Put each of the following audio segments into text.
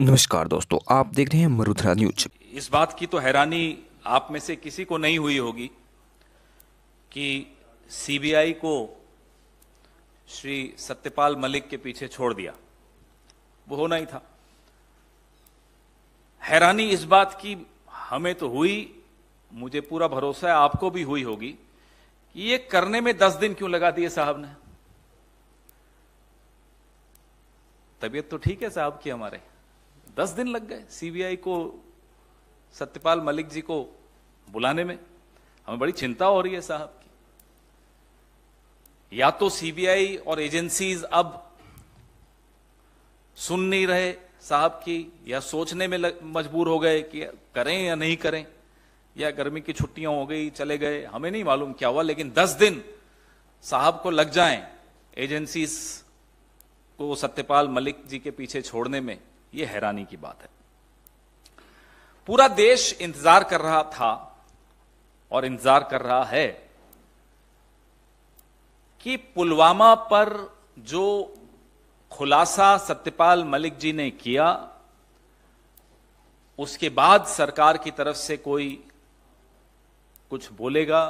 नमस्कार दोस्तों आप देख रहे हैं मरुथरा न्यूज इस बात की तो हैरानी आप में से किसी को नहीं हुई होगी कि सीबीआई को श्री सत्यपाल मलिक के पीछे छोड़ दिया वो होना ही था हैरानी इस बात की हमें तो हुई मुझे पूरा भरोसा है आपको भी हुई होगी कि ये करने में दस दिन क्यों लगा दिए साहब ने तबीयत तो ठीक है साहब की हमारे दस दिन लग गए सीबीआई को सत्यपाल मलिक जी को बुलाने में हमें बड़ी चिंता हो रही है साहब की या तो सीबीआई और एजेंसीज अब सुन नहीं रहे साहब की या सोचने में मजबूर हो गए कि करें या नहीं करें या गर्मी की छुट्टियां हो गई चले गए हमें नहीं मालूम क्या हुआ लेकिन दस दिन साहब को लग जाएं एजेंसीज को सत्यपाल मलिक जी के पीछे छोड़ने में यह हैरानी की बात है पूरा देश इंतजार कर रहा था और इंतजार कर रहा है कि पुलवामा पर जो खुलासा सत्यपाल मलिक जी ने किया उसके बाद सरकार की तरफ से कोई कुछ बोलेगा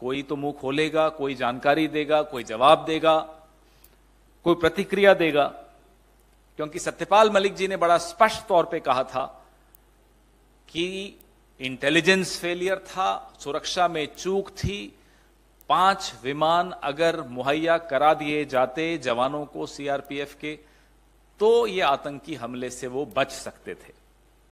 कोई तो मुंह खोलेगा कोई जानकारी देगा कोई जवाब देगा कोई प्रतिक्रिया देगा क्योंकि सत्यपाल मलिक जी ने बड़ा स्पष्ट तौर पे कहा था कि इंटेलिजेंस फेलियर था सुरक्षा में चूक थी पांच विमान अगर मुहैया करा दिए जाते जवानों को सीआरपीएफ के तो ये आतंकी हमले से वो बच सकते थे